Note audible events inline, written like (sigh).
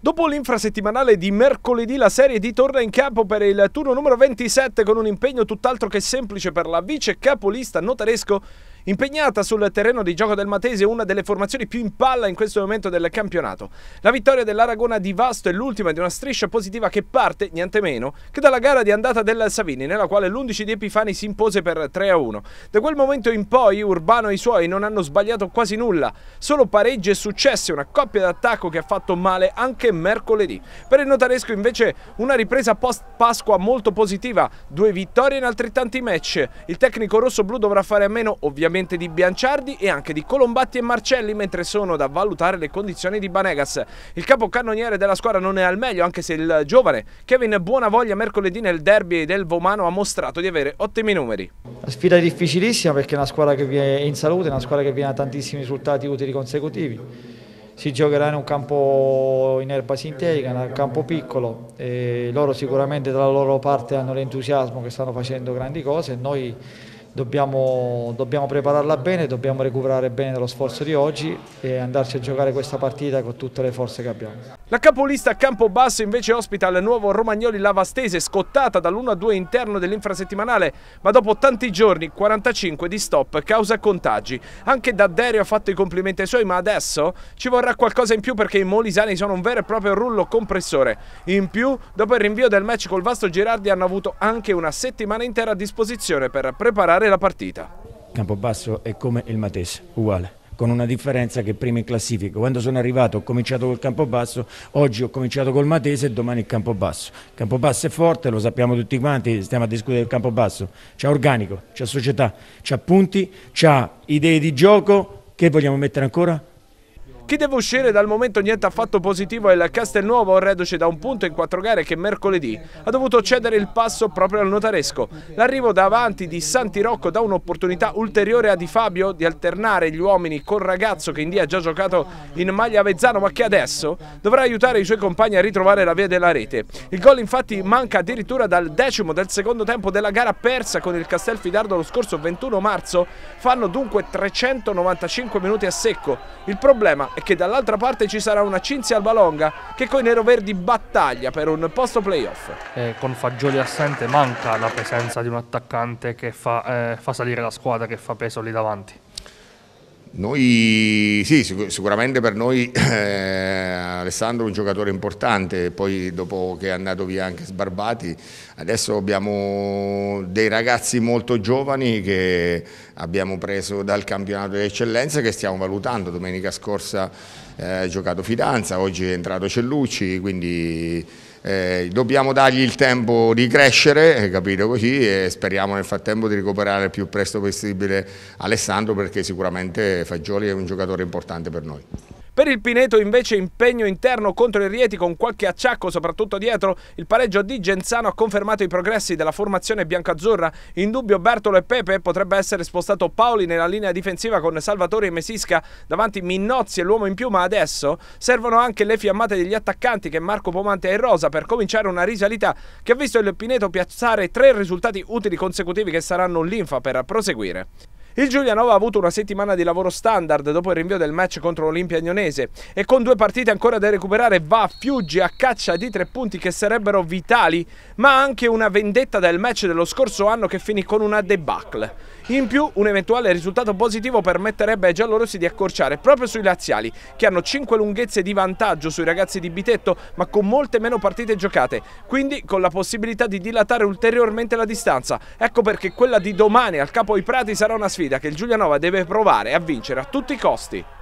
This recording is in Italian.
Dopo l'infrasettimanale di mercoledì la Serie D torna in campo per il turno numero 27 con un impegno tutt'altro che semplice per la vice capolista notaresco impegnata sul terreno di gioco del Matese, una delle formazioni più in palla in questo momento del campionato. La vittoria dell'Aragona di Vasto è l'ultima di una striscia positiva che parte, niente meno, che dalla gara di andata del Savini, nella quale l'11 di Epifani si impose per 3-1. Da quel momento in poi Urbano e i suoi non hanno sbagliato quasi nulla, solo pareggi e successi, una coppia d'attacco che ha fatto male anche mercoledì. Per il notaresco invece una ripresa post Pasqua molto positiva, due vittorie in altrettanti match. Il tecnico rosso-blu dovrà fare a meno ovviamente probabilmente di Bianciardi e anche di Colombatti e Marcelli, mentre sono da valutare le condizioni di Banegas. Il capocannoniere della squadra non è al meglio, anche se il giovane Kevin Buonavoglia mercoledì nel derby del Vomano ha mostrato di avere ottimi numeri. La sfida è difficilissima perché è una squadra che è in salute, è una squadra che viene a tantissimi risultati utili consecutivi si giocherà in un campo in erba sintetica, in un campo piccolo, e loro sicuramente dalla loro parte hanno l'entusiasmo che stanno facendo grandi cose, e noi Dobbiamo, dobbiamo, prepararla bene, dobbiamo recuperare bene dallo sforzo di oggi e andarci a giocare questa partita con tutte le forze che abbiamo. La capolista a Campobasso invece ospita il nuovo Romagnoli Lavastese, scottata dall'1-2 interno dell'infrasettimanale, ma dopo tanti giorni, 45 di stop, causa contagi. Anche D'Adderio ha fatto i complimenti ai suoi, ma adesso ci vorrà qualcosa in più perché i molisani sono un vero e proprio rullo compressore. In più, dopo il rinvio del match col Vasto Girardi hanno avuto anche una settimana intera a disposizione per preparare giocare la partita. Campobasso è come il Matese, uguale con una differenza che prima in classifica. Quando sono arrivato ho cominciato col Campobasso, oggi ho cominciato col Matese e domani il Campobasso. Il Campobasso è forte, lo sappiamo tutti quanti, stiamo a discutere del Campobasso. C'ha organico, c'ha società, c'ha punti, c'ha idee di gioco. Che vogliamo mettere ancora? Chi deve uscire dal momento niente affatto positivo è il Castelnuovo, reduce da un punto in quattro gare che mercoledì ha dovuto cedere il passo proprio al notaresco. L'arrivo davanti di Santi Rocco dà un'opportunità ulteriore a Di Fabio di alternare gli uomini col ragazzo che in ha già giocato in maglia Vezzano ma che adesso dovrà aiutare i suoi compagni a ritrovare la via della rete. Il gol infatti manca addirittura dal decimo del secondo tempo della gara persa con il Castelfidardo lo scorso 21 marzo, fanno dunque 395 minuti a secco. Il problema e che dall'altra parte ci sarà una Cinzia Albalonga che coi neroverdi battaglia per un posto playoff. Eh, con Fagioli assente manca la presenza di un attaccante che fa, eh, fa salire la squadra, che fa peso lì davanti. Noi sì, sicuramente per noi (clears throat) eh, Alessandro è un giocatore importante, poi dopo che è andato via anche Sbarbati, adesso abbiamo dei ragazzi molto giovani che abbiamo preso dal campionato di eccellenza che stiamo valutando, domenica scorsa eh, ha eh, giocato Fidanza, oggi è entrato Cellucci, quindi... Eh, dobbiamo dargli il tempo di crescere, eh, capito così, e speriamo nel frattempo di recuperare il più presto possibile Alessandro perché sicuramente Fagioli è un giocatore importante per noi. Per il Pineto invece impegno interno contro il Rieti con qualche acciacco soprattutto dietro. Il pareggio di Genzano ha confermato i progressi della formazione biancazzurra. In dubbio Bertolo e Pepe potrebbe essere spostato Paoli nella linea difensiva con Salvatore e Mesisca davanti Minnozzi e l'uomo in più ma adesso servono anche le fiammate degli attaccanti che Marco Pomante e rosa per cominciare una risalita che ha visto il Pineto piazzare tre risultati utili consecutivi che saranno l'infa per proseguire. Il Giulianova ha avuto una settimana di lavoro standard dopo il rinvio del match contro l'Olimpia Agnonese e con due partite ancora da recuperare va a Fiuggi a caccia di tre punti che sarebbero vitali, ma anche una vendetta del match dello scorso anno che finì con una debacle. In più, un eventuale risultato positivo permetterebbe ai giallorossi di accorciare proprio sui laziali, che hanno 5 lunghezze di vantaggio sui ragazzi di Bitetto, ma con molte meno partite giocate, quindi con la possibilità di dilatare ulteriormente la distanza. Ecco perché quella di domani al Capo i Prati sarà una sfida sfida che il Giulianova deve provare a vincere a tutti i costi.